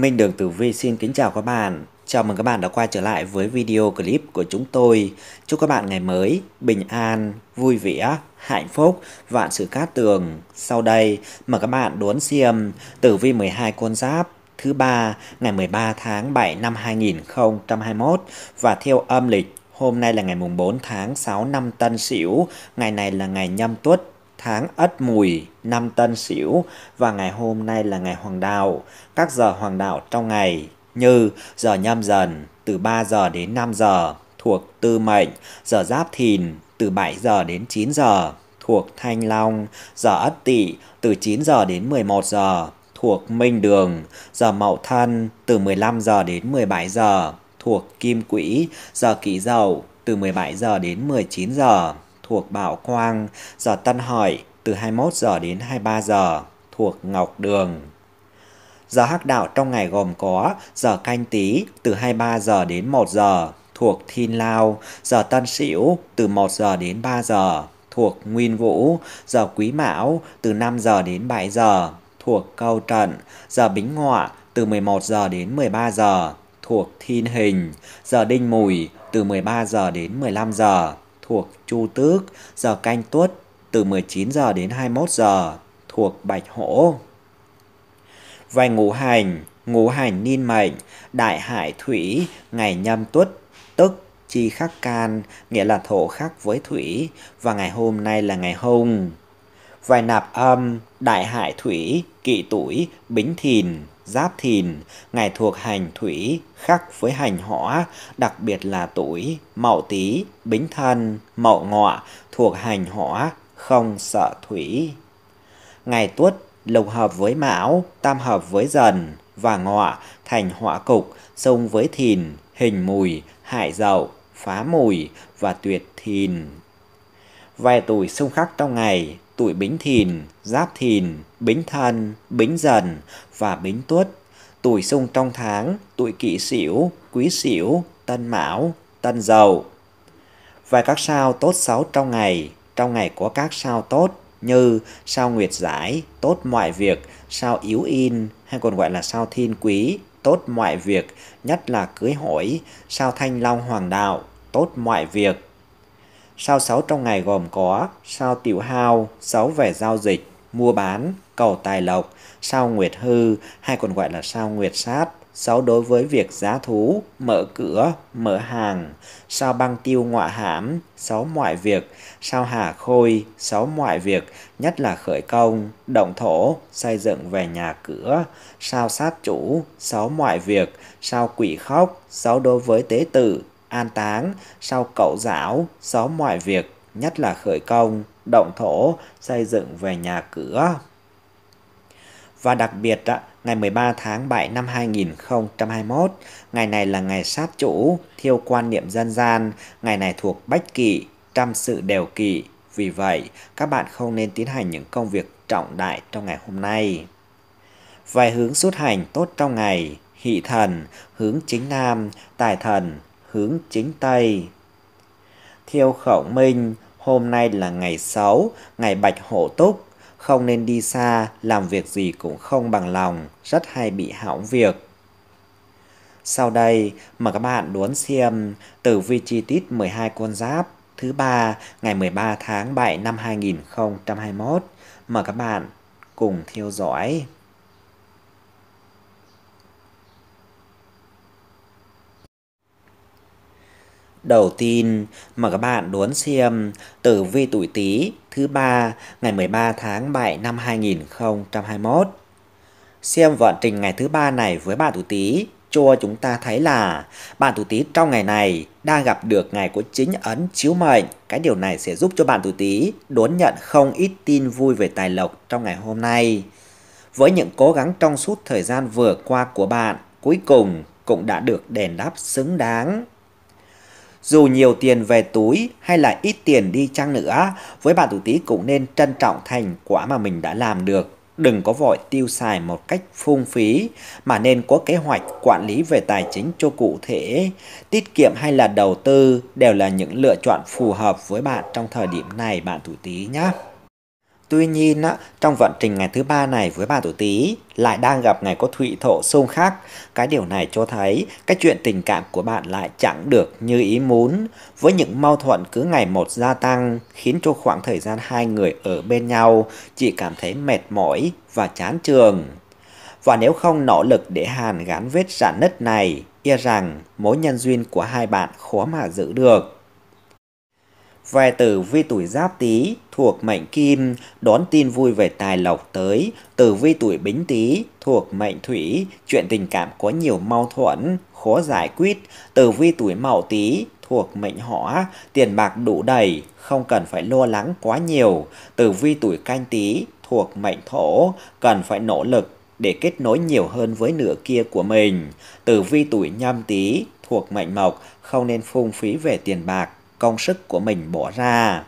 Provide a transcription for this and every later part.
Minh Đường Tử Vi xin kính chào các bạn. Chào mừng các bạn đã quay trở lại với video clip của chúng tôi. Chúc các bạn ngày mới bình an, vui vẻ, hạnh phúc, vạn sự cát tường. Sau đây, mời các bạn đón xem Tử Vi 12 con giáp thứ ba ngày 13 tháng 7 năm 2021 và theo âm lịch Hôm nay là ngày mùng 4 tháng 6 năm Tân Sửu, ngày này là ngày nhâm tuất tháng Ất Mùi, năm Tân Sửu và ngày hôm nay là ngày Hoàng đạo, các giờ Hoàng đạo trong ngày như giờ nhâm dần từ 3 giờ đến 5 giờ thuộc Tư Mệnh, giờ Giáp Thìn từ 7 giờ đến 9 giờ thuộc Thanh Long, giờ Ất Tỵ từ 9 giờ đến 11 giờ thuộc Minh Đường, giờ Mậu Thân từ 15 giờ đến 17 giờ thuộc Kim Quỹ, giờ Kỷ Dậu từ 17 giờ đến 19 giờ thuộc Bảo Quang, giờ Tân Hợi từ 21 giờ đến 23 giờ thuộc Ngọc Đường. Giờ hắc đạo trong ngày gồm có giờ canh tý từ 23 giờ đến 1 giờ thuộc Thiên Lao, giờ Tân Sửu từ 1 giờ đến 3 giờ thuộc Nguyên Vũ, giờ Quý Mão từ 5 giờ đến 7 giờ thuộc Câu Trận, giờ Bính Ngọ từ 11 giờ đến 13 giờ thuộc Thiên Hình, giờ Đinh Mùi từ 13 giờ đến 15 giờ thuộc Chu Tước, giờ canh tuất từ 19 giờ đến 21 giờ thuộc Bạch Hổ. Vài ngũ hành, ngũ hành niên mệnh, đại hải thủy, ngày nhâm tuất, tức chi khắc can, nghĩa là thổ khắc với thủy, và ngày hôm nay là ngày hung. Vài nạp âm, đại hải thủy, kỵ tuổi, bính thìn, Giáp Thìn, ngày thuộc hành thủy, khắc với hành hỏa, đặc biệt là tuổi Mậu Tý, Bính Thân, Mậu Ngọ thuộc hành hỏa, không sợ thủy. Ngày Tuất lục hợp với Mão, tam hợp với Dần và Ngọ thành hỏa cục, xung với Thìn, hình mùi, hại dậu, phá mùi và tuyệt Thìn. Vài tuổi xung khắc trong ngày tuổi Bính Thìn, Giáp Thìn, Bính Thân, Bính Dần và Bính Tuất, tuổi xung trong tháng, tuổi Kỷ Sửu, Quý Sửu, Tân Mão, Tân Dậu. Và các sao tốt xấu trong ngày, trong ngày có các sao tốt như sao nguyệt giải, tốt mọi việc, sao yếu in hay còn gọi là sao thiên quý, tốt mọi việc, nhất là cưới hỏi, sao thanh long hoàng đạo, tốt mọi việc, Sao 6 trong ngày gồm có sao tiểu hao, 6 về giao dịch, mua bán, cầu tài lộc, sao nguyệt hư hay còn gọi là sao nguyệt sát, sáu đối với việc giá thú, mở cửa, mở hàng, sao băng tiêu ngọa hãm, sáu mọi việc, sao hà khôi, sáu mọi việc, nhất là khởi công, động thổ, xây dựng về nhà cửa, sao sát chủ, sáu mọi việc, sao quỷ khóc, sáu đối với tế tử, an táng, sau cậu giáo, xó mọi việc, nhất là khởi công, động thổ, xây dựng về nhà cửa. Và đặc biệt, ngày 13 tháng 7 năm 2021, ngày này là ngày sát chủ, thiêu quan niệm dân gian, ngày này thuộc bách kỵ, trăm sự đều kỵ. Vì vậy, các bạn không nên tiến hành những công việc trọng đại trong ngày hôm nay. Vài hướng xuất hành tốt trong ngày, hỷ thần, hướng chính nam, tài thần, hướng chính Tây. Theo khẩu minh, hôm nay là ngày 6, ngày Bạch Hổ Túc, không nên đi xa, làm việc gì cũng không bằng lòng, rất hay bị hỏng việc. Sau đây, mời các bạn đón xem tử vi chi tiết 12 con giáp thứ ba ngày 13 tháng 7 năm 2021. Mời các bạn cùng theo dõi. Đầu tiên, mà các bạn đón xem tử vi tuổi Tý thứ ba ngày 13 tháng 7 năm 2021. Xem vận trình ngày thứ ba này với bạn tuổi Tý cho chúng ta thấy là bạn tuổi Tý trong ngày này đang gặp được ngày của chính ấn chiếu mệnh. Cái điều này sẽ giúp cho bạn tuổi Tý đón nhận không ít tin vui về tài lộc trong ngày hôm nay. Với những cố gắng trong suốt thời gian vừa qua của bạn, cuối cùng cũng đã được đền đáp xứng đáng. Dù nhiều tiền về túi hay là ít tiền đi chăng nữa, với bạn tuổi Tý cũng nên trân trọng thành quả mà mình đã làm được. Đừng có vội tiêu xài một cách phung phí mà nên có kế hoạch quản lý về tài chính cho cụ thể. Tiết kiệm hay là đầu tư đều là những lựa chọn phù hợp với bạn trong thời điểm này bạn tuổi Tý nhé. Tuy nhiên, trong vận trình ngày thứ ba này với bà tuổi Tý lại đang gặp ngày có thụy thổ xung khắc. Cái điều này cho thấy cái chuyện tình cảm của bạn lại chẳng được như ý muốn, với những mâu thuẫn cứ ngày một gia tăng khiến cho khoảng thời gian hai người ở bên nhau chỉ cảm thấy mệt mỏi và chán trường. Và nếu không nỗ lực để hàn gắn vết rạn nứt này, e rằng mối nhân duyên của hai bạn khó mà giữ được. Vài tử vi tuổi giáp tý thuộc mệnh kim đón tin vui về tài lộc tới. Tử vi tuổi bính tý thuộc mệnh thủy chuyện tình cảm có nhiều mâu thuẫn khó giải quyết. Tử vi tuổi mậu tý thuộc mệnh hỏa tiền bạc đủ đầy không cần phải lo lắng quá nhiều. Tử vi tuổi canh tý thuộc mệnh thổ cần phải nỗ lực để kết nối nhiều hơn với nửa kia của mình. Tử vi tuổi nhâm tý thuộc mệnh mộc không nên phung phí về tiền bạc công sức của mình bỏ ra.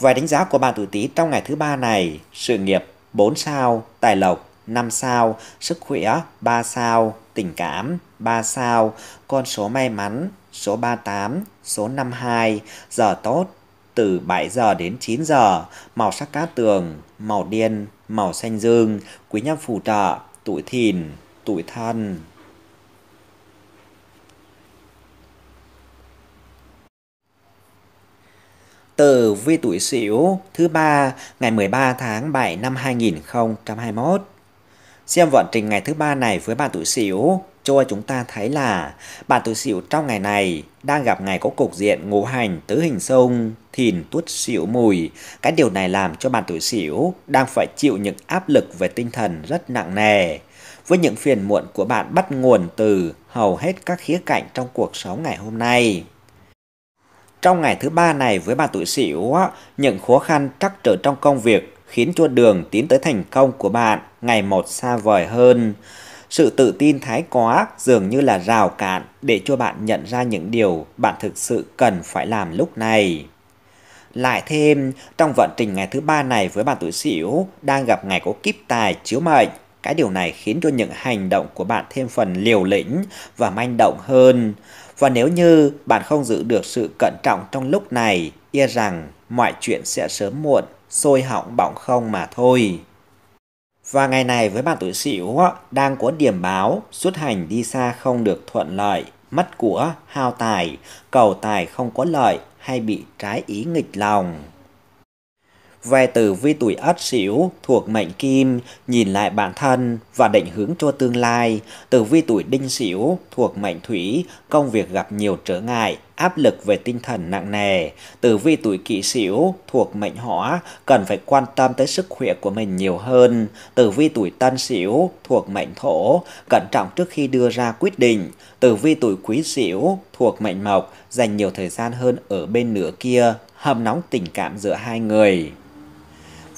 Vài đánh giá của bạn tuổi Tý trong ngày thứ ba này, sự nghiệp 4 sao, tài lộc 5 sao, sức khỏe 3 sao, tình cảm 3 sao, con số may mắn số 38, số 52, giờ tốt từ 7 giờ đến 9 giờ, màu sắc cá tường, màu đen, màu xanh dương, quý nhân phù trợ, tuổi thìn, tuổi thân. tử vi tuổi Sửu thứ ba ngày 13 tháng 7 năm 2021. Xem vận trình ngày thứ ba này với bạn tuổi Sửu cho chúng ta thấy là bạn tuổi Sửu trong ngày này đang gặp ngày có cục diện ngũ hành tứ hình sông thìn tuất Sửu mùi. Cái điều này làm cho bạn tuổi Sửu đang phải chịu những áp lực về tinh thần rất nặng nề với những phiền muộn của bạn bắt nguồn từ hầu hết các khía cạnh trong cuộc sống ngày hôm nay. Trong ngày thứ ba này với bà tuổi Sửu, những khó khăn trắc trở trong công việc khiến cho đường tiến tới thành công của bạn ngày một xa vời hơn. Sự tự tin thái quá dường như là rào cản để cho bạn nhận ra những điều bạn thực sự cần phải làm lúc này. Lại thêm, trong vận trình ngày thứ ba này với bạn tuổi Sửu đang gặp ngày có kíp tài chiếu mệnh, cái điều này khiến cho những hành động của bạn thêm phần liều lĩnh và manh động hơn. Và nếu như bạn không giữ được sự cẩn trọng trong lúc này, e rằng mọi chuyện sẽ sớm muộn, sôi họng bỏng không mà thôi. Và ngày này với bạn tuổi sửu đang có điểm báo xuất hành đi xa không được thuận lợi, mất của, hao tài, cầu tài không có lợi hay bị trái ý nghịch lòng. Về từ vi tuổi ất sửu thuộc mệnh kim, nhìn lại bản thân và định hướng cho tương lai. từ vi tuổi đinh sửu thuộc mệnh thủy, công việc gặp nhiều trở ngại, áp lực về tinh thần nặng nề. từ vi tuổi kỷ sửu thuộc mệnh hỏa, cần phải quan tâm tới sức khỏe của mình nhiều hơn. từ vi tuổi tân sửu thuộc mệnh thổ, cẩn trọng trước khi đưa ra quyết định. từ vi tuổi quý sửu thuộc mệnh mộc, dành nhiều thời gian hơn ở bên nửa kia, hâm nóng tình cảm giữa hai người.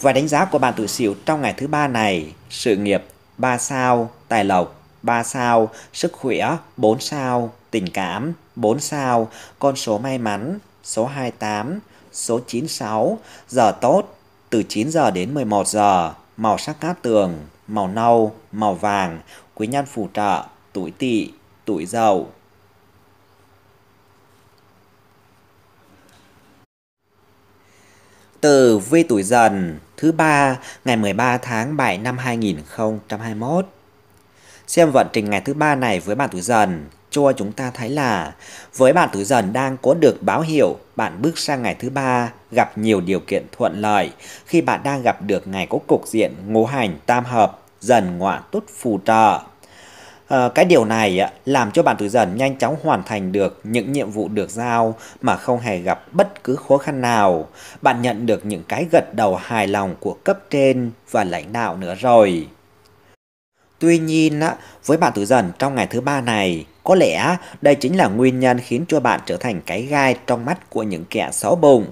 Và đánh giá của bạn tuổi Sửu trong ngày thứ ba này, sự nghiệp 3 sao, tài lộc 3 sao, sức khỏe 4 sao, tình cảm 4 sao, con số may mắn số 28, số 96, giờ tốt từ 9 giờ đến 11 giờ, màu sắc cát tường, màu nâu, màu vàng, quý nhân phù trợ, tuổi tỵ, tuổi dậu. Từ vi tuổi dần thứ ba ngày 13 tháng 7 năm 2021. Xem vận trình ngày thứ ba này với bạn tuổi dần, cho chúng ta thấy là với bạn tuổi dần đang có được báo hiệu bạn bước sang ngày thứ ba gặp nhiều điều kiện thuận lợi khi bạn đang gặp được ngày có cục diện ngũ hành tam hợp dần ngọa tốt phù trợ Ờ, cái điều này làm cho bạn tuổi dần nhanh chóng hoàn thành được những nhiệm vụ được giao mà không hề gặp bất cứ khó khăn nào. Bạn nhận được những cái gật đầu hài lòng của cấp trên và lãnh đạo nữa rồi. Tuy nhiên, với bạn tuổi dần trong ngày thứ ba này, có lẽ đây chính là nguyên nhân khiến cho bạn trở thành cái gai trong mắt của những kẻ xấu bụng.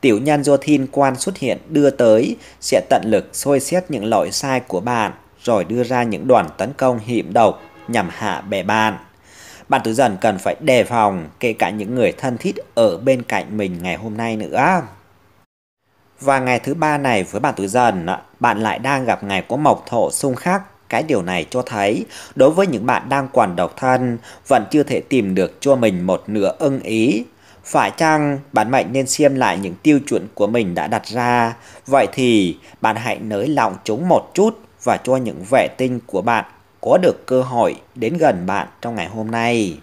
Tiểu nhân do thiên quan xuất hiện đưa tới sẽ tận lực soi xét những lỗi sai của bạn rồi đưa ra những đoàn tấn công hiểm độc nhằm hạ bè bạn. Bạn tứ dần cần phải đề phòng kể cả những người thân thiết ở bên cạnh mình ngày hôm nay nữa. Và ngày thứ ba này với bạn tứ dần, bạn lại đang gặp ngày có mộc thổ xung khắc. Cái điều này cho thấy, đối với những bạn đang quản độc thân, vẫn chưa thể tìm được cho mình một nửa ưng ý. Phải chăng bạn mạnh nên xem lại những tiêu chuẩn của mình đã đặt ra? Vậy thì bạn hãy nới lỏng chúng một chút và cho những vệ tinh của bạn có được cơ hội đến gần bạn trong ngày hôm nay.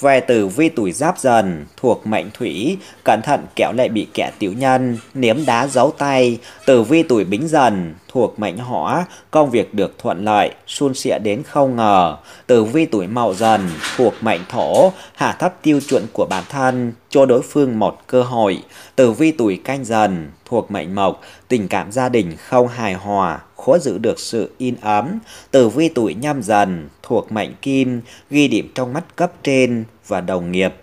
Về tử vi tuổi giáp dần, thuộc mệnh thủy, cẩn thận kẻo lại bị kẻ tiểu nhân, nếm đá giấu tay. Tử vi tuổi bính dần, thuộc mệnh hỏa, công việc được thuận lợi, suôn sẻ đến không ngờ. Tử vi tuổi mậu dần, thuộc mệnh thổ, hạ thấp tiêu chuẩn của bản thân, cho đối phương một cơ hội. Tử vi tuổi canh dần, thuộc mệnh mộc, tình cảm gia đình không hài hòa, khó giữ được sự in ấm, từ vi tuổi nhâm dần, thuộc mệnh kim, ghi điểm trong mắt cấp trên và đồng nghiệp.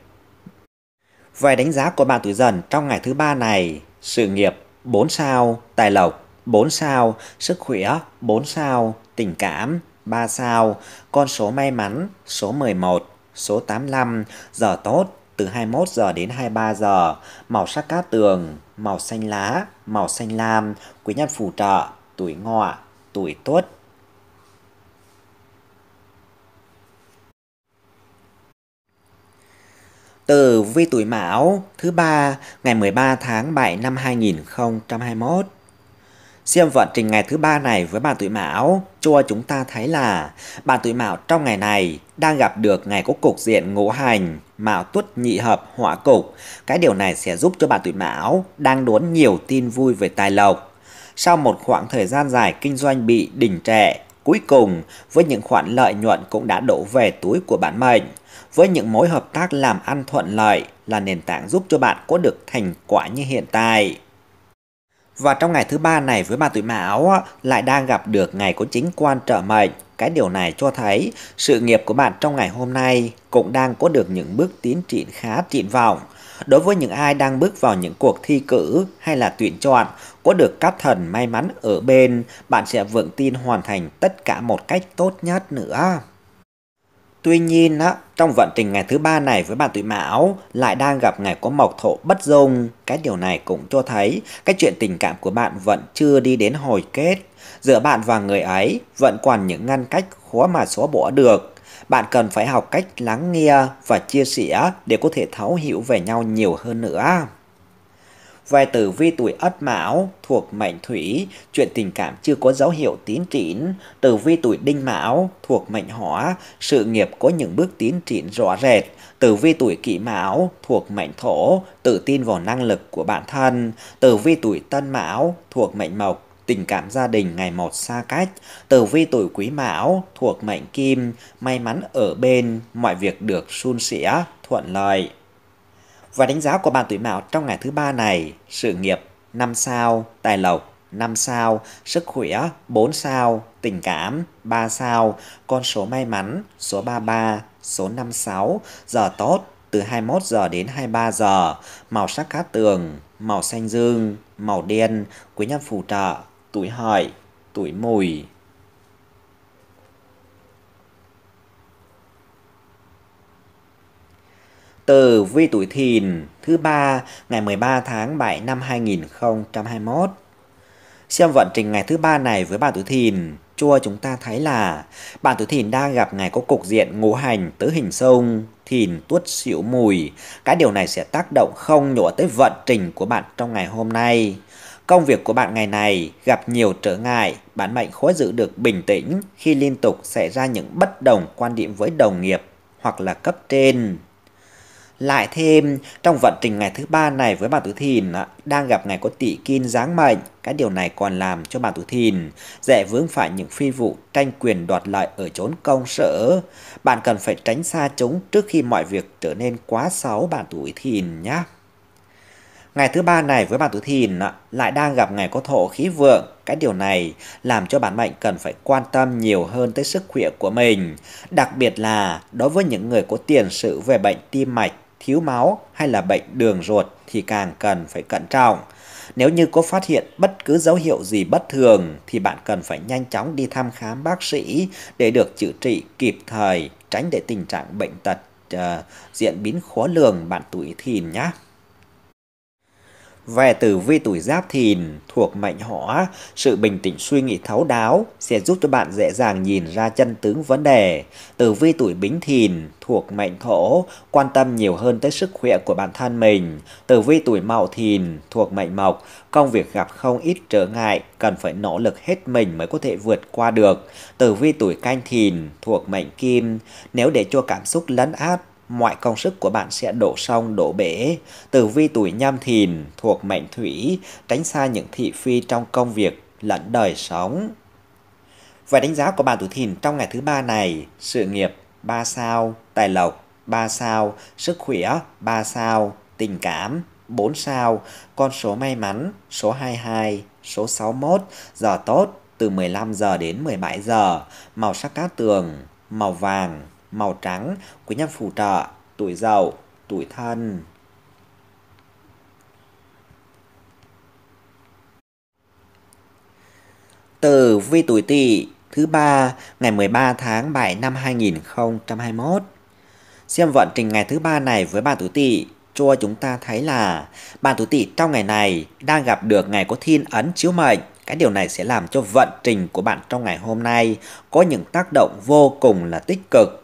Vài đánh giá của bạn tuổi dần trong ngày thứ ba này, sự nghiệp 4 sao, tài lộc 4 sao, sức khỏe 4 sao, tình cảm 3 sao, con số may mắn số 11, số 85, giờ tốt từ 21 giờ đến 23 giờ, màu sắc cát tường, màu xanh lá, màu xanh lam, quý nhân phù trợ tuổi ngọ, tuổi tuất. Tử vi tuổi Mão thứ ba ngày 13 tháng 7 năm 2021. Xem vận trình ngày thứ ba này với bạn tuổi Mão cho chúng ta thấy là bạn tuổi Mão trong ngày này đang gặp được ngày có cục diện ngũ hành Mão tuất nhị hợp hỏa cục. Cái điều này sẽ giúp cho bạn tuổi Mão đang đốn nhiều tin vui về tài lộc, sau một khoảng thời gian dài kinh doanh bị đình trệ. Cuối cùng, với những khoản lợi nhuận cũng đã đổ về túi của bản mệnh. Với những mối hợp tác làm ăn thuận lợi là nền tảng giúp cho bạn có được thành quả như hiện tại. Và trong ngày thứ ba này với bà tuổi mão lại đang gặp được ngày có chính quan trợ mệnh cái điều này cho thấy sự nghiệp của bạn trong ngày hôm nay cũng đang có được những bước tiến triển khá triển vọng. Đối với những ai đang bước vào những cuộc thi cử hay là tuyển chọn, có được các thần may mắn ở bên, bạn sẽ vững tin hoàn thành tất cả một cách tốt nhất nữa. Tuy nhiên, á, trong vận trình ngày thứ ba này với bạn tuổi mão lại đang gặp ngày có mộc thổ bất dung. Cái điều này cũng cho thấy cái chuyện tình cảm của bạn vẫn chưa đi đến hồi kết giữa bạn và người ấy vẫn còn những ngăn cách khó mà xóa bỏ được. Bạn cần phải học cách lắng nghe và chia sẻ để có thể thấu hiểu về nhau nhiều hơn nữa. Về tử vi tuổi Ất Mão thuộc mệnh Thủy, chuyện tình cảm chưa có dấu hiệu tiến triển. Tử vi tuổi Đinh Mão thuộc mệnh Hỏa, sự nghiệp có những bước tiến triển rõ rệt. Tử vi tuổi Kỷ Mão thuộc mệnh Thổ, tự tin vào năng lực của bản thân. Tử vi tuổi Tân Mão thuộc mệnh Mộc, Tình cảm gia đình ngày một xa cách, tử vi tuổi quý mão thuộc mệnh kim, may mắn ở bên, mọi việc được suôn sẻ, thuận lợi. Và đánh giá của bạn tuổi mão trong ngày thứ ba này, sự nghiệp 5 sao, tài lộc 5 sao, sức khỏe 4 sao, tình cảm 3 sao, con số may mắn số 33, số 56, giờ tốt từ 21 giờ đến 23 giờ, màu sắc cát tường, màu xanh dương, màu đen, quý nhân phù trợ tuổi hợi, tuổi mùi. Từ vi tuổi thìn thứ ba ngày 13 tháng 7 năm 2021. Xem vận trình ngày thứ ba này với bạn tuổi thìn, chua chúng ta thấy là bạn tuổi thìn đang gặp ngày có cục diện ngũ hành tứ hình sông, thìn tuất xỉu mùi. Cái điều này sẽ tác động không nhỏ tới vận trình của bạn trong ngày hôm nay. Công việc của bạn ngày này gặp nhiều trở ngại, bạn mệnh khó giữ được bình tĩnh khi liên tục xảy ra những bất đồng quan điểm với đồng nghiệp hoặc là cấp trên. Lại thêm, trong vận trình ngày thứ ba này với bạn tuổi thìn đang gặp ngày có tỷ kim giáng mệnh, cái điều này còn làm cho bạn tuổi thìn dễ vướng phải những phi vụ tranh quyền đoạt lợi ở chốn công sở. Bạn cần phải tránh xa chúng trước khi mọi việc trở nên quá xấu bạn tuổi thìn nhé. Ngày thứ ba này với bạn tuổi thìn lại đang gặp ngày có thổ khí vượng. Cái điều này làm cho bản mệnh cần phải quan tâm nhiều hơn tới sức khỏe của mình. Đặc biệt là đối với những người có tiền sự về bệnh tim mạch, thiếu máu hay là bệnh đường ruột thì càng cần phải cẩn trọng. Nếu như có phát hiện bất cứ dấu hiệu gì bất thường thì bạn cần phải nhanh chóng đi thăm khám bác sĩ để được chữa trị kịp thời, tránh để tình trạng bệnh tật uh, diễn biến khó lường bạn tuổi thìn nhé. Về tử vi tuổi giáp thìn thuộc mệnh họ, sự bình tĩnh suy nghĩ thấu đáo sẽ giúp cho bạn dễ dàng nhìn ra chân tướng vấn đề. Tử vi tuổi bính thìn thuộc mệnh thổ, quan tâm nhiều hơn tới sức khỏe của bản thân mình. Tử vi tuổi mậu thìn thuộc mệnh mộc, công việc gặp không ít trở ngại, cần phải nỗ lực hết mình mới có thể vượt qua được. Tử vi tuổi canh thìn thuộc mệnh kim, nếu để cho cảm xúc lấn át mọi công sức của bạn sẽ đổ sông đổ bể. Tử vi tuổi nhâm thìn thuộc mệnh thủy, tránh xa những thị phi trong công việc lẫn đời sống. Và đánh giá của bạn tuổi thìn trong ngày thứ ba này, sự nghiệp 3 sao, tài lộc 3 sao, sức khỏe 3 sao, tình cảm 4 sao, con số may mắn số 22, số 61, giờ tốt từ 15 giờ đến 17 giờ, màu sắc cát tường, màu vàng, màu trắng của nhân phù trợ, tuổi dậu, tuổi thân. từ vi tuổi Tỵ thứ ba ngày 13 tháng 7 năm 2021. Xem vận trình ngày thứ ba này với bạn tuổi Tỵ cho chúng ta thấy là bạn tuổi Tỵ trong ngày này đang gặp được ngày có thiên ấn chiếu mệnh. Cái điều này sẽ làm cho vận trình của bạn trong ngày hôm nay có những tác động vô cùng là tích cực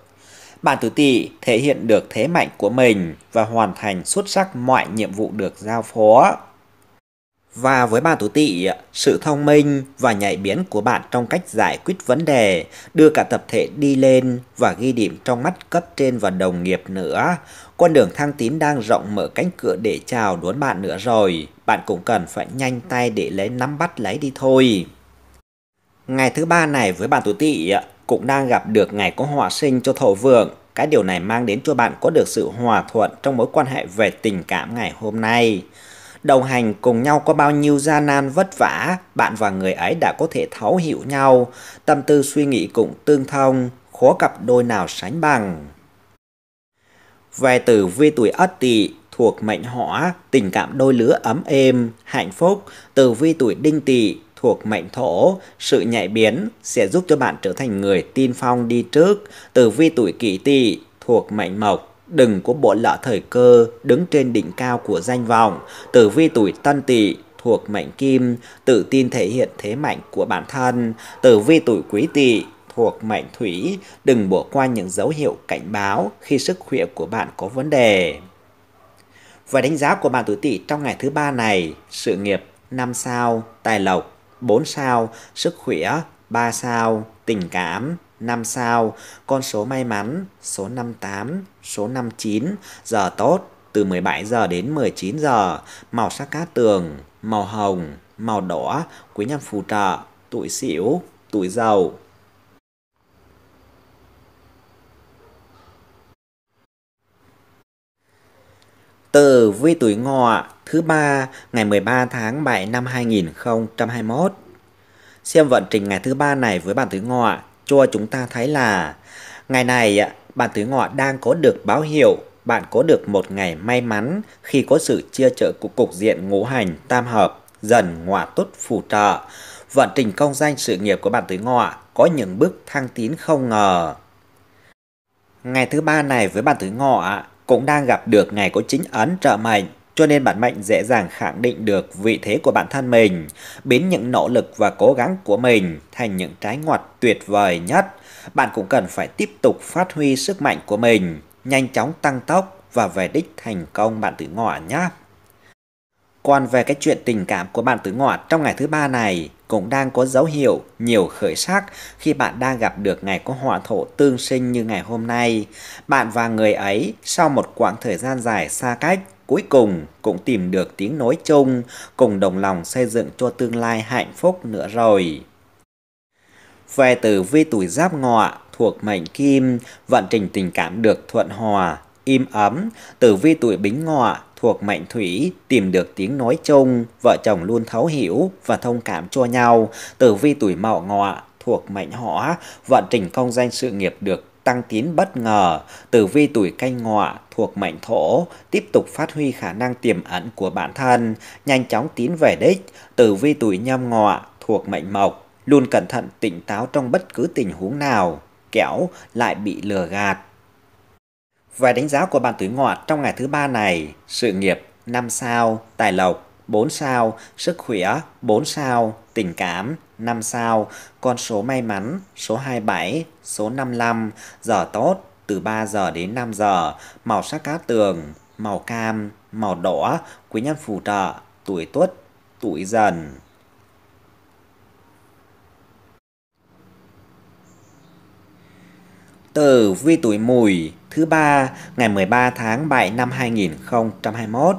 bạn tử tỵ thể hiện được thế mạnh của mình và hoàn thành xuất sắc mọi nhiệm vụ được giao phó. Và với bạn tứ tỵ, sự thông minh và nhạy biến của bạn trong cách giải quyết vấn đề đưa cả tập thể đi lên và ghi điểm trong mắt cấp trên và đồng nghiệp nữa. Con đường thăng tiến đang rộng mở cánh cửa để chào đón bạn nữa rồi. Bạn cũng cần phải nhanh tay để lấy nắm bắt lấy đi thôi. Ngày thứ ba này với bạn tứ tỵ cũng đang gặp được ngày có họa sinh cho thổ vượng. Cái điều này mang đến cho bạn có được sự hòa thuận trong mối quan hệ về tình cảm ngày hôm nay. Đồng hành cùng nhau có bao nhiêu gian nan vất vả, bạn và người ấy đã có thể thấu hiểu nhau, tâm tư suy nghĩ cũng tương thông, khó cặp đôi nào sánh bằng. Về tử vi tuổi Ất Tỵ thuộc mệnh Hỏa, tình cảm đôi lứa ấm êm, hạnh phúc, tử vi tuổi Đinh Tỵ thuộc mệnh thổ, sự nhạy biến sẽ giúp cho bạn trở thành người tin phong đi trước. Tử vi tuổi kỷ tỵ thuộc mệnh mộc, đừng có bỏ lỡ thời cơ đứng trên đỉnh cao của danh vọng. Tử vi tuổi tân tỵ thuộc mệnh kim, tự tin thể hiện thế mạnh của bản thân. Tử vi tuổi quý tỵ thuộc mệnh thủy, đừng bỏ qua những dấu hiệu cảnh báo khi sức khỏe của bạn có vấn đề. Và đánh giá của bạn tuổi tỵ trong ngày thứ ba này, sự nghiệp năm sao, tài lộc 4 sao, sức khỏe 3 sao, tình cảm 5 sao, con số may mắn số 58, số 59, giờ tốt từ 17 giờ đến 19 giờ, màu sắc cát tường, màu hồng, màu đỏ, quý nhân phù trợ, tuổi xỉu, tuổi giàu Tử vi tuổi ngọ thứ ba ngày 13 tháng 7 năm 2021. Xem vận trình ngày thứ ba này với bạn tuổi ngọ cho chúng ta thấy là ngày này bạn tuổi ngọ đang có được báo hiệu bạn có được một ngày may mắn khi có sự chia trợ của cục diện ngũ hành tam hợp dần ngọa tốt phù trợ. Vận trình công danh sự nghiệp của bạn tuổi ngọ có những bước thăng tiến không ngờ. Ngày thứ ba này với bạn tuổi ngọ cũng đang gặp được ngày có chính ấn trợ mệnh cho nên bạn mệnh dễ dàng khẳng định được vị thế của bản thân mình, biến những nỗ lực và cố gắng của mình thành những trái ngọt tuyệt vời nhất. Bạn cũng cần phải tiếp tục phát huy sức mạnh của mình, nhanh chóng tăng tốc và về đích thành công bạn tử ngọ nhé. Còn về cái chuyện tình cảm của bạn tử ngọ trong ngày thứ ba này, cũng đang có dấu hiệu nhiều khởi sắc khi bạn đang gặp được ngày có hỏa thổ tương sinh như ngày hôm nay. Bạn và người ấy sau một quãng thời gian dài xa cách cuối cùng cũng tìm được tiếng nói chung, cùng đồng lòng xây dựng cho tương lai hạnh phúc nữa rồi. Về tử vi tuổi giáp ngọ thuộc mệnh kim, vận trình tình cảm được thuận hòa, im ấm, tử vi tuổi bính ngọ thuộc mệnh thủy tìm được tiếng nói chung, vợ chồng luôn thấu hiểu và thông cảm cho nhau. Tử vi tuổi mậu ngọ thuộc mệnh hỏa, vận trình công danh sự nghiệp được tăng tiến bất ngờ. Tử vi tuổi canh ngọ thuộc mệnh thổ, tiếp tục phát huy khả năng tiềm ẩn của bản thân, nhanh chóng tiến về đích. Tử vi tuổi nhâm ngọ thuộc mệnh mộc, luôn cẩn thận tỉnh táo trong bất cứ tình huống nào, kẻo lại bị lừa gạt. Về đánh giá của bàn tuổi ngọ trong ngày thứ ba này, sự nghiệp 5 sao, tài lộc 4 sao, sức khỏe 4 sao, tình cảm 5 sao, con số may mắn số 27, số 55, giờ tốt từ 3 giờ đến 5 giờ, màu sắc cát tường, màu cam, màu đỏ, quý nhân phù trợ, tuổi tuất, tuổi dần. Tử vi tuổi mùi thứ ba ngày 13 tháng 7 năm 2021.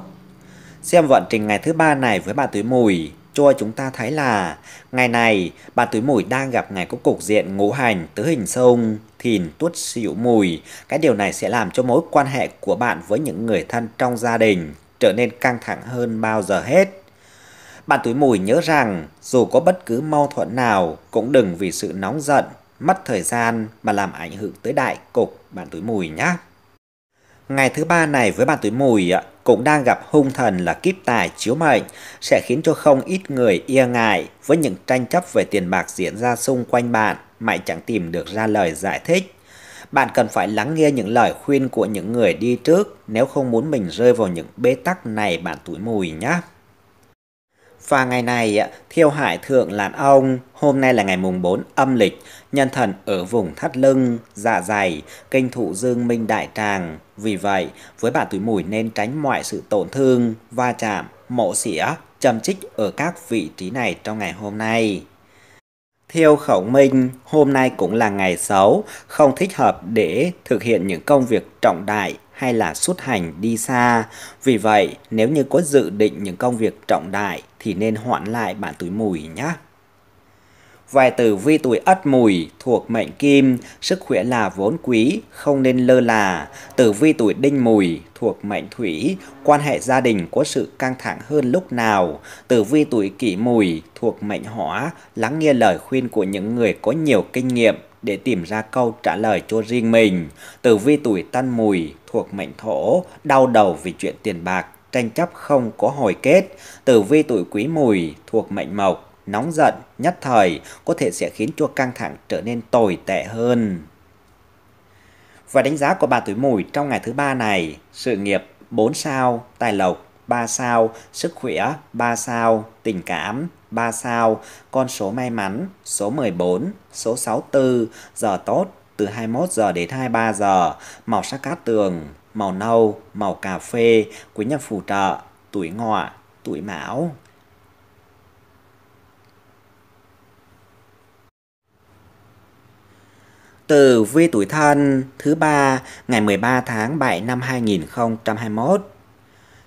Xem vận trình ngày thứ ba này với bà tuổi mùi cho chúng ta thấy là ngày này bà tuổi mùi đang gặp ngày có cục diện ngũ hành tứ hình sông thìn tuất xỉu mùi cái điều này sẽ làm cho mối quan hệ của bạn với những người thân trong gia đình trở nên căng thẳng hơn bao giờ hết bạn tuổi mùi nhớ rằng dù có bất cứ mâu thuẫn nào cũng đừng vì sự nóng giận mất thời gian mà làm ảnh hưởng tới đại cục bạn tuổi mùi nhé. Ngày thứ ba này với bạn tuổi mùi cũng đang gặp hung thần là kiếp tài chiếu mệnh sẽ khiến cho không ít người e ngại với những tranh chấp về tiền bạc diễn ra xung quanh bạn mãi chẳng tìm được ra lời giải thích. Bạn cần phải lắng nghe những lời khuyên của những người đi trước nếu không muốn mình rơi vào những bế tắc này bạn tuổi mùi nhé. Và ngày này, thiêu hải thượng làn ông, hôm nay là ngày mùng 4 âm lịch, nhân thần ở vùng thắt lưng, dạ dày, kinh thụ dương minh đại tràng. Vì vậy, với bạn tuổi mùi nên tránh mọi sự tổn thương, va chạm, mổ xỉa, châm chích ở các vị trí này trong ngày hôm nay. Theo khẩu minh, hôm nay cũng là ngày xấu, không thích hợp để thực hiện những công việc trọng đại, hay là xuất hành đi xa. Vì vậy, nếu như có dự định những công việc trọng đại thì nên hoãn lại bản tuổi mùi nhé. Vài tử vi tuổi ất mùi thuộc mệnh kim, sức khỏe là vốn quý, không nên lơ là. Tử vi tuổi đinh mùi thuộc mệnh thủy, quan hệ gia đình có sự căng thẳng hơn lúc nào. Tử vi tuổi kỷ mùi thuộc mệnh hỏa, lắng nghe lời khuyên của những người có nhiều kinh nghiệm để tìm ra câu trả lời cho riêng mình. Tử vi tuổi tân mùi thuộc mệnh thổ, đau đầu vì chuyện tiền bạc, tranh chấp không có hồi kết. Tử vi tuổi quý mùi thuộc mệnh mộc, nóng giận, nhất thời có thể sẽ khiến cho căng thẳng trở nên tồi tệ hơn. Và đánh giá của bà tuổi mùi trong ngày thứ ba này, sự nghiệp 4 sao, tài lộc 3 sao, sức khỏe 3 sao, tình cảm 3 sao, con số may mắn, số 14, số 64, giờ tốt, từ 21 giờ đến 23 giờ, màu sắc cát tường, màu nâu, màu cà phê, quý nhân phù trợ, tuổi ngọ, tuổi mão. Từ vi tuổi thân thứ ba ngày 13 tháng 7 năm 2021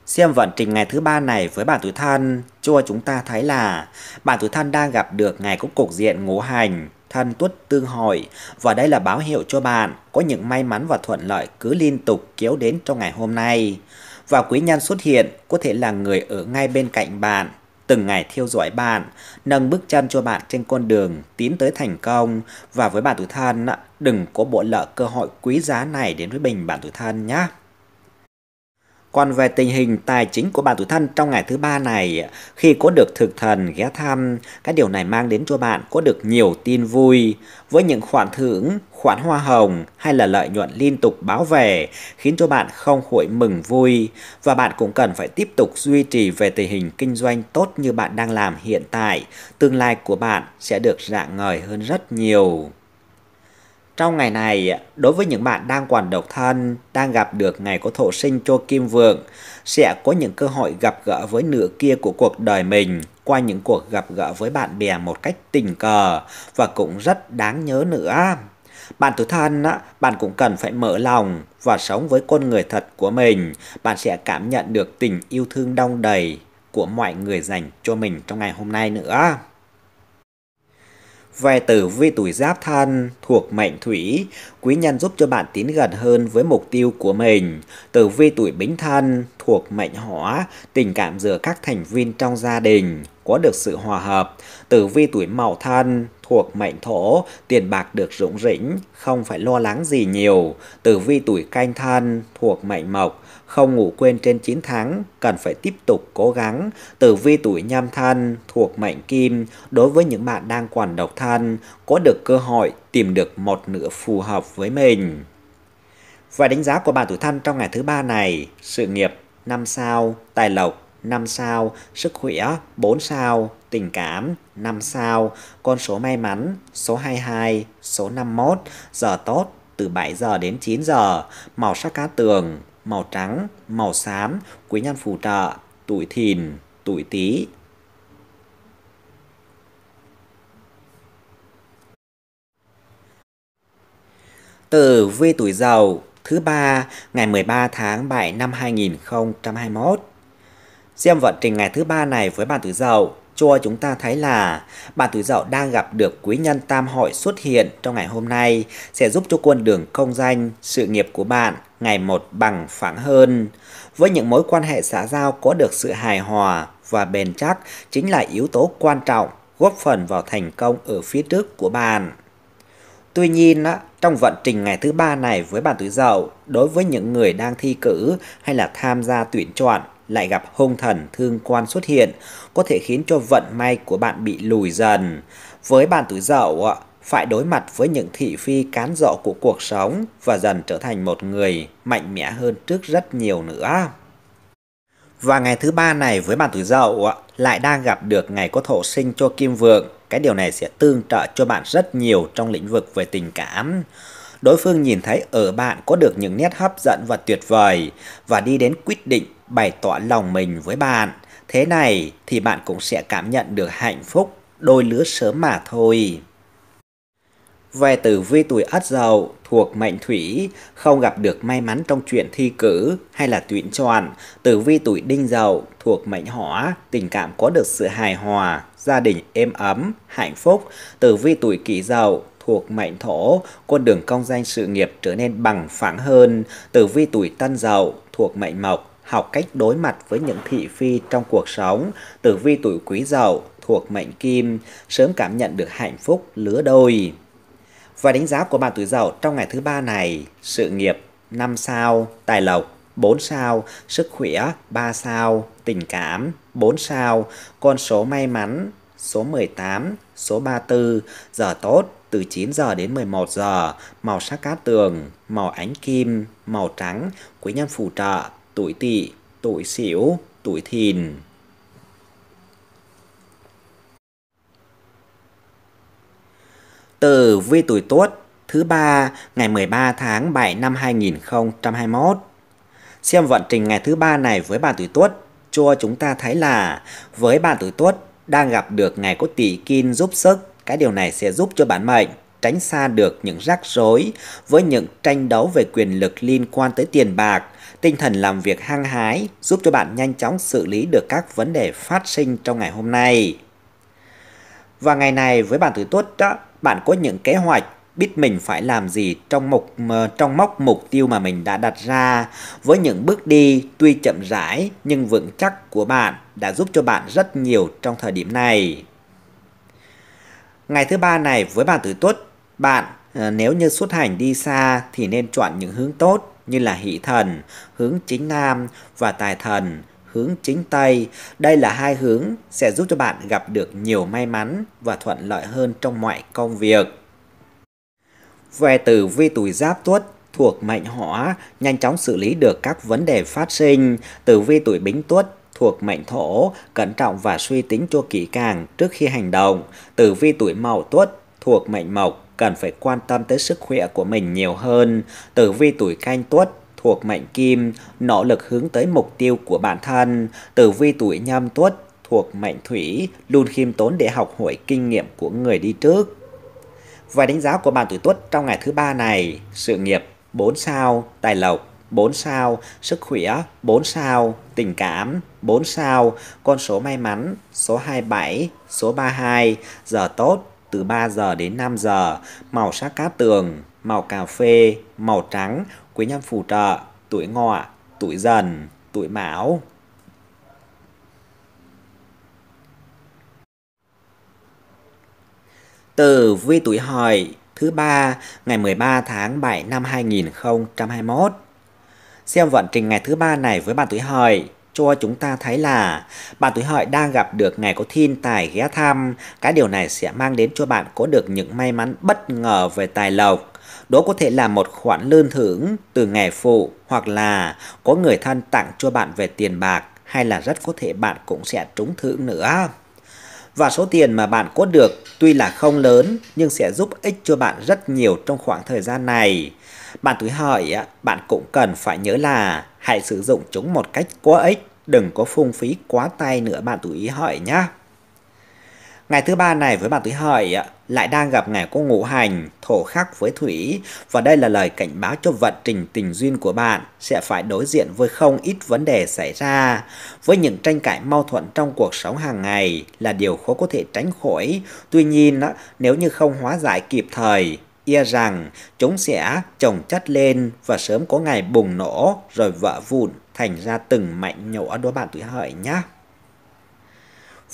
Xem vận trình ngày thứ ba này với bản tuổi thân cho chúng ta thấy là bản tuổi thân đang gặp được ngày có cục diện ngũ hành, thân tuất tương hội và đây là báo hiệu cho bạn có những may mắn và thuận lợi cứ liên tục kéo đến trong ngày hôm nay. Và quý nhân xuất hiện có thể là người ở ngay bên cạnh bạn, từng ngày theo dõi bạn, nâng bước chân cho bạn trên con đường tiến tới thành công và với bạn tuổi thân đừng có bỏ lỡ cơ hội quý giá này đến với mình bạn tuổi thân nhé. Còn về tình hình tài chính của bạn tuổi thân trong ngày thứ ba này, khi có được thực thần ghé thăm, cái điều này mang đến cho bạn có được nhiều tin vui với những khoản thưởng, khoản hoa hồng hay là lợi nhuận liên tục báo về khiến cho bạn không khỏi mừng vui và bạn cũng cần phải tiếp tục duy trì về tình hình kinh doanh tốt như bạn đang làm hiện tại. Tương lai của bạn sẽ được rạng ngời hơn rất nhiều. Trong ngày này, đối với những bạn đang còn độc thân, đang gặp được ngày có thổ sinh cho kim vượng, sẽ có những cơ hội gặp gỡ với nửa kia của cuộc đời mình qua những cuộc gặp gỡ với bạn bè một cách tình cờ và cũng rất đáng nhớ nữa. Bạn tuổi thân, bạn cũng cần phải mở lòng và sống với con người thật của mình. Bạn sẽ cảm nhận được tình yêu thương đong đầy của mọi người dành cho mình trong ngày hôm nay nữa. Về tử vi tuổi giáp thân thuộc mệnh thủy, quý nhân giúp cho bạn tiến gần hơn với mục tiêu của mình. Tử vi tuổi bính thân thuộc mệnh hỏa, tình cảm giữa các thành viên trong gia đình có được sự hòa hợp. Tử vi tuổi mậu thân thuộc mệnh thổ, tiền bạc được rủng rỉnh, không phải lo lắng gì nhiều. Tử vi tuổi canh thân thuộc mệnh mộc, không ngủ quên trên 9 tháng, cần phải tiếp tục cố gắng. Tử vi tuổi nhâm thân thuộc mệnh kim, đối với những bạn đang còn độc thân, có được cơ hội tìm được một nửa phù hợp với mình. Và đánh giá của bạn tuổi thân trong ngày thứ ba này, sự nghiệp 5 sao, tài lộc 5 sao, sức khỏe 4 sao, tình cảm 5 sao, con số may mắn số 22, số 51, giờ tốt từ 7 giờ đến 9 giờ, màu sắc cá tường màu trắng, màu xám, quý nhân phù trợ, tuổi thìn, tuổi tý. Tử vi tuổi dậu thứ ba ngày 13 tháng 7 năm 2021. Xem vận trình ngày thứ ba này với bạn tuổi dậu cho chúng ta thấy là bạn tuổi dậu đang gặp được quý nhân tam hội xuất hiện trong ngày hôm nay sẽ giúp cho quân đường công danh, sự nghiệp của bạn ngày một bằng phẳng hơn. Với những mối quan hệ xã giao có được sự hài hòa và bền chắc chính là yếu tố quan trọng góp phần vào thành công ở phía trước của bạn. Tuy nhiên, trong vận trình ngày thứ ba này với bạn tuổi dậu, đối với những người đang thi cử hay là tham gia tuyển chọn lại gặp hung thần thương quan xuất hiện, có thể khiến cho vận may của bạn bị lùi dần. Với bạn tuổi dậu, phải đối mặt với những thị phi cán dọ của cuộc sống và dần trở thành một người mạnh mẽ hơn trước rất nhiều nữa. Và ngày thứ ba này với bạn tuổi dậu lại đang gặp được ngày có thổ sinh cho kim vượng. Cái điều này sẽ tương trợ cho bạn rất nhiều trong lĩnh vực về tình cảm. Đối phương nhìn thấy ở bạn có được những nét hấp dẫn và tuyệt vời và đi đến quyết định bày tỏ lòng mình với bạn. Thế này thì bạn cũng sẽ cảm nhận được hạnh phúc đôi lứa sớm mà thôi về tử vi tuổi Ất Dậu thuộc mệnh Thủy không gặp được may mắn trong chuyện thi cử hay là tuyển chọn. Tử vi tuổi Đinh Dậu thuộc mệnh Hỏa, tình cảm có được sự hài hòa, gia đình êm ấm, hạnh phúc. Tử vi tuổi Kỷ Dậu thuộc mệnh Thổ, con đường công danh sự nghiệp trở nên bằng phẳng hơn. Tử vi tuổi Tân Dậu thuộc mệnh Mộc, học cách đối mặt với những thị phi trong cuộc sống. Tử vi tuổi Quý Dậu thuộc mệnh Kim, sớm cảm nhận được hạnh phúc lứa đôi. Và đánh giá của bạn tuổi dậu trong ngày thứ ba này, sự nghiệp 5 sao, tài lộc 4 sao, sức khỏe 3 sao, tình cảm 4 sao, con số may mắn số 18, số 34, giờ tốt từ 9 giờ đến 11 giờ, màu sắc cát tường, màu ánh kim, màu trắng, quý nhân phù trợ, tuổi tỵ, tuổi sửu, tuổi thìn. tử vi tuổi Tuất thứ ba ngày 13 tháng 7 năm 2021. Xem vận trình ngày thứ ba này với bạn tuổi Tuất cho chúng ta thấy là với bạn tuổi Tuất đang gặp được ngày có tỷ kim giúp sức, cái điều này sẽ giúp cho bản mệnh tránh xa được những rắc rối với những tranh đấu về quyền lực liên quan tới tiền bạc, tinh thần làm việc hăng hái giúp cho bạn nhanh chóng xử lý được các vấn đề phát sinh trong ngày hôm nay. Và ngày này với bạn tuổi tuất đó, bạn có những kế hoạch biết mình phải làm gì trong mục trong mốc mục tiêu mà mình đã đặt ra với những bước đi tuy chậm rãi nhưng vững chắc của bạn đã giúp cho bạn rất nhiều trong thời điểm này. Ngày thứ ba này với bạn tuổi tuất, bạn ờ, nếu như xuất hành đi xa thì nên chọn những hướng tốt như là hỷ thần, hướng chính nam và tài thần hướng chính Tây. Đây là hai hướng sẽ giúp cho bạn gặp được nhiều may mắn và thuận lợi hơn trong mọi công việc. Về tử vi tuổi giáp tuất thuộc mệnh hỏa, nhanh chóng xử lý được các vấn đề phát sinh. Tử vi tuổi bính tuất thuộc mệnh thổ, cẩn trọng và suy tính cho kỹ càng trước khi hành động. Tử vi tuổi mậu tuất thuộc mệnh mộc, cần phải quan tâm tới sức khỏe của mình nhiều hơn. Tử vi tuổi canh tuất thuộc mệnh kim, nỗ lực hướng tới mục tiêu của bản thân, tử vi tuổi nhâm tuất thuộc mệnh thủy, luôn khiêm tốn để học hỏi kinh nghiệm của người đi trước. Vài đánh giá của bạn tuổi tuất trong ngày thứ ba này, sự nghiệp 4 sao, tài lộc 4 sao, sức khỏe 4 sao, tình cảm 4 sao, con số may mắn số 27, số 32, giờ tốt từ 3 giờ đến 5 giờ, màu sắc cá tường, màu cà phê, màu trắng quý nhân phù trợ, tuổi ngọ, tuổi dần, tuổi mão. từ vi tuổi hợi thứ ba ngày 13 tháng 7 năm 2021. Xem vận trình ngày thứ ba này với bạn tuổi hợi cho chúng ta thấy là bạn tuổi hợi đang gặp được ngày có thiên tài ghé thăm. Cái điều này sẽ mang đến cho bạn có được những may mắn bất ngờ về tài lộc đó có thể là một khoản lương thưởng từ nghề phụ hoặc là có người thân tặng cho bạn về tiền bạc hay là rất có thể bạn cũng sẽ trúng thưởng nữa. Và số tiền mà bạn có được tuy là không lớn nhưng sẽ giúp ích cho bạn rất nhiều trong khoảng thời gian này. Bạn tuổi hợi bạn cũng cần phải nhớ là hãy sử dụng chúng một cách có ích, đừng có phung phí quá tay nữa bạn tuổi hỏi nhé. Ngày thứ ba này với bạn tuổi Hợi lại đang gặp ngày cô ngũ hành, thổ khắc với Thủy và đây là lời cảnh báo cho vận trình tình duyên của bạn sẽ phải đối diện với không ít vấn đề xảy ra. Với những tranh cãi mâu thuẫn trong cuộc sống hàng ngày là điều khó có thể tránh khỏi. Tuy nhiên, nếu như không hóa giải kịp thời, e rằng chúng sẽ chồng chất lên và sớm có ngày bùng nổ rồi vỡ vụn thành ra từng mảnh nhỏ đối bạn tuổi hợi nhé.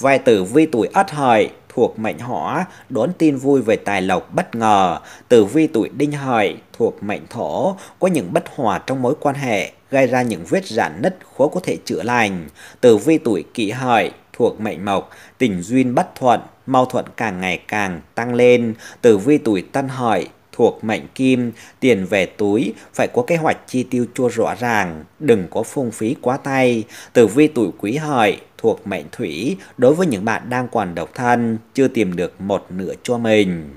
Vai tử vi tuổi ất hợi thuộc mệnh hỏa đón tin vui về tài lộc bất ngờ. Tử vi tuổi đinh hợi thuộc mệnh thổ có những bất hòa trong mối quan hệ gây ra những vết rạn nứt khó có thể chữa lành. Tử vi tuổi kỷ hợi thuộc mệnh mộc, tình duyên bất thuận, mau thuận càng ngày càng tăng lên. Tử vi tuổi tân hợi thuộc mệnh kim, tiền về túi, phải có kế hoạch chi tiêu cho rõ ràng, đừng có phung phí quá tay. Tử vi tuổi quý hợi thuộc mệnh thủy đối với những bạn đang còn độc thân, chưa tìm được một nửa cho mình.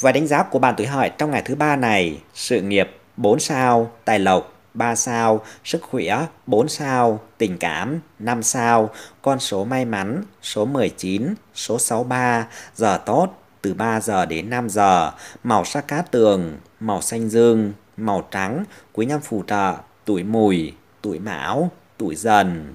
Và đánh giá của bạn tuổi hợi trong ngày thứ ba này, sự nghiệp 4 sao, tài lộc 3 sao, sức khỏe 4 sao, tình cảm 5 sao, con số may mắn số 19, số 63, giờ tốt từ 3 giờ đến 5 giờ, màu sắc cá tường, màu xanh dương, màu trắng, quý nhân phù trợ, tuổi mùi, tuổi mão, tuổi dần.